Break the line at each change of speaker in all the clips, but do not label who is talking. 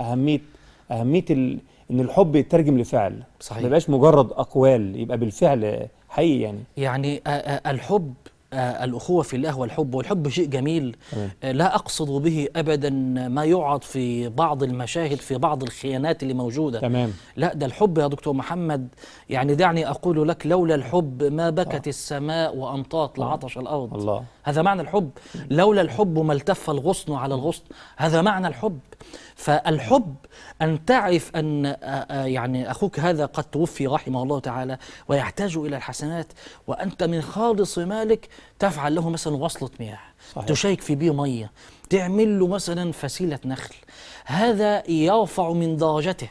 اهميه اهميه ال... ان الحب يترجم لفعل صحيح ما يبقاش مجرد اقوال يبقى بالفعل حقيقي يعني
يعني الحب آه، الأخوة في الله والحب والحب شيء جميل آه، لا أقصد به أبدا ما يعرض في بعض المشاهد في بعض الخيانات اللي موجودة تمام. لا ده الحب يا دكتور محمد يعني دعني أقول لك لولا الحب ما بكت آه. السماء وأمطات آه. لعطش الأرض الله. هذا معنى الحب لولا الحب ما التف الغصن على الغصن هذا معنى الحب فالحب أن تعرف أن يعني أخوك هذا قد توفي رحمه الله تعالى ويحتاج إلى الحسنات وأنت من خالص مالك تفعل له مثلا وصلة مياه صحيح. تشيك في بيه مية تعمل له مثلا فسيلة نخل هذا يرفع من درجته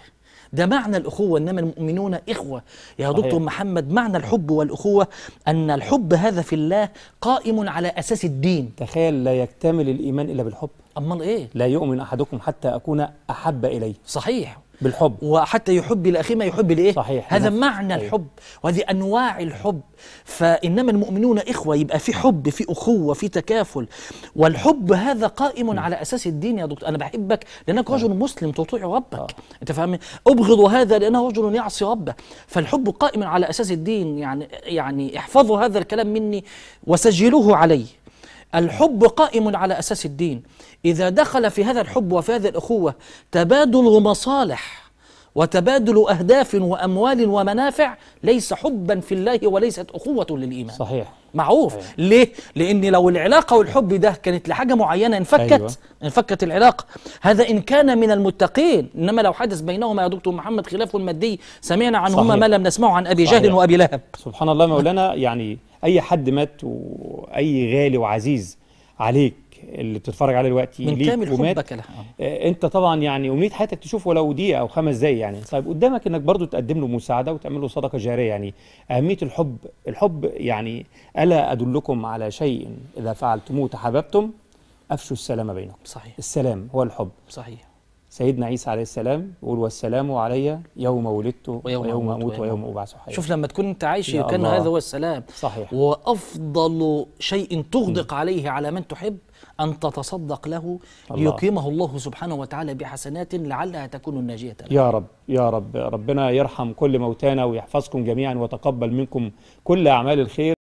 ده معنى الأخوة إنما المؤمنون إخوة يا صحيح. دكتور محمد معنى الحب والأخوة أن الحب هذا في الله قائم على أساس الدين
تخيل لا يكتمل الإيمان إلا بالحب أمال إيه؟ لا يؤمن أحدكم حتى أكون أحب
إليه صحيح بالحب وحتى يحب لاخيه ما يحب لايه صحيح هذا نفس. نعم. معنى أيه. الحب وهذه انواع الحب فانما المؤمنون اخوه يبقى في حب في اخوه في تكافل والحب هذا قائم م. نعم. على اساس الدين يا دكتور انا بحبك لانك نعم. رجل مسلم تطيع ربك آه. انت فاهم ابغض هذا لانه رجل يعصي ربه فالحب قائم على اساس الدين يعني يعني احفظوا هذا الكلام مني وسجلوه علي الحب قائم على أساس الدين إذا دخل في هذا الحب وفي هذه الأخوة تبادل مصالح وتبادل أهداف وأموال ومنافع ليس حبا في الله وليست أخوة للإيمان صحيح معروف أيوة. ليه؟ لأن لو العلاقة والحب ده كانت لحاجة معينة انفكت أيوة. انفكت العلاقة هذا إن كان من المتقين إنما لو حدث بينهما يا دكتور محمد خلاف مادي سمعنا عنهما ما لم نسمعه عن أبي جهل وأبي
لهب سبحان الله مولانا يعني أي حد مات وأي غالي وعزيز عليك اللي بتتفرج عليه دلوقتي من ليك كامل ومات حبك لها. آه, آه، انت طبعا يعني امنيه حياتك تشوف ولو دقيقه او خمس دقايق يعني طيب قدامك انك برضو تقدم له مساعده وتعمل له صدقه جاريه يعني اهميه الحب الحب يعني الا ادلكم على شيء اذا فعلتموه تحاببتم افشوا السلام بينكم صحيح السلام هو الحب صحيح سيدنا عيسى عليه السلام يقول والسلام علي يوم ولدت ويوم, ويوم اموت ويوم ابعث حيا شوف
لما تكون انت عايش كان هذا هو السلام صحيح وافضل شيء تغدق م. عليه على من تحب ان تتصدق له الله. ليقيمه الله سبحانه وتعالى بحسنات لعلها تكون ناجيه
يا رب يا رب ربنا يرحم كل موتانا ويحفظكم جميعا وتقبل منكم كل اعمال الخير